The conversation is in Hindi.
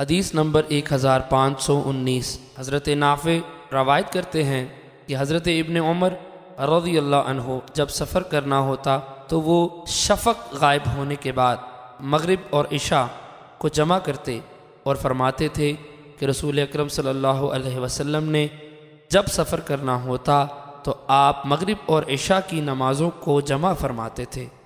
हदीस नंबर एक हज़ार पाँच सौ उन्नीस हज़रत नाफ़े रवायत करते हैं कि हज़रत इबन उमर रौदी अल्लाह जब सफ़र करना होता तो वो शफक गायब होने के बाद मगरब और इशा को जमा करते और फरमाते थे कि रसूल अक्रम सल्लल्लाहु अलैहि वसल्लम ने जब सफ़र करना होता तो आप मगरब और इशा की नमाज़ों को जमा फरमाते थे